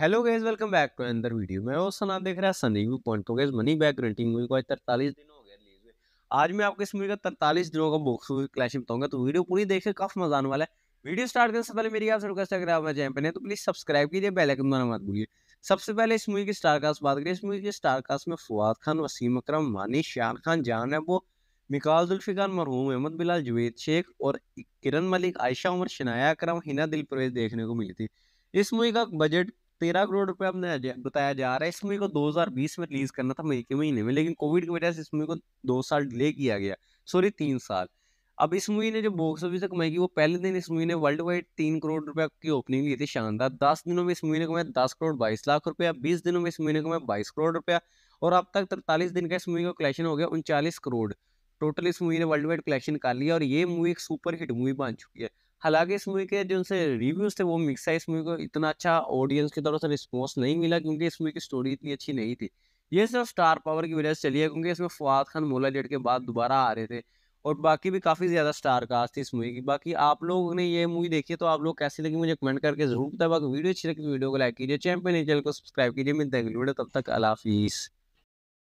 hello guys welcome back to अंदर video मैं वो सना देख रहा है सनी point guys money back renting movie को आज तरतालीस दिन हो गया रिलीज हुए आज मैं आपको इस मूवी का तरतालीस दिनों का बॉक्स क्लैश बताऊंगा तो वीडियो पूरी देखकर काफी मजा आने वाला है वीडियो स्टार्ट करने से पहले मेरी आपसे रिक्वेस्ट अगर आप चैनल पर तो प्लीज सब्सक्राइब कीजिए बेलाइकन बनाना मत भूलिए सबसे पहले इस मूवी की स्टारकास्ट बात करें इस मूवी के स्टारकास्ट में फुआद खान वसीम अक्रम मानी शान खान जान है वो मिकाल जुल्फिकार मरहूम अहमद बिलाल जुवेद शेख और किरण मलिक आयशा उमर शनाया अक्रम हिना दिल परवेज देखने को मिली थी इस मूवी का बजट तेरह करोड़ रुपए आपने बताया जा रहा है इस मूवी को 2020 में रिलीज करना था मई के महीने में लेकिन कोविड की वजह से इस मूवी को दो साल डिले किया गया सॉरी तीन साल अब इस मूवी ने जो बॉक्स ऑफिस से कमाई की वो पहले दिन इस मूवी ने वर्ल्ड वाइड तीन करोड़ रुपए की ओपनिंग ली थी शानदार दस दिनों में इस मूवी ने कमाया दस करोड़ बाईस लाख रुपया बीस दिनों में इस मूवी ने कमाया बाईस करोड़ रुपया और अब तक तरतालीस दिन का इस मूवी का कलेक्शन हो गया उनचालीस करोड़ टोटल इस मूवी ने वर्ल्ड वाइड कलेक्शन कर लिया और ये मूवी एक सुपर हिट मूवी बन चुकी है हालांकि इस मूवी के जो उनसे रिव्यूज थे वो मिक्स है इस मूवी को इतना अच्छा ऑडियंस की तरफ से रिस्पॉन्स नहीं मिला क्योंकि इस मूवी की स्टोरी इतनी अच्छी नहीं थी ये सिर्फ स्टार पावर की वजह से चली है क्योंकि इसमें फवाद खान मोला जेट के बाद दोबारा आ रहे थे और बाकी भी काफ़ी ज़्यादा स्टार कास्ट थी इस मूवी की बाकी आप लोगों ने ये मूवी देखी है तो आप लोग कैसी लगी मुझे कमेंट करके जरूर बताओ बाकी वीडियो अच्छी लगी तो वीडियो को लाइक कीजिए चैंपियन चैनल को तो सब्सक्राइब कीजिए मिलते हैं वीडियो तब तक अलाफीज़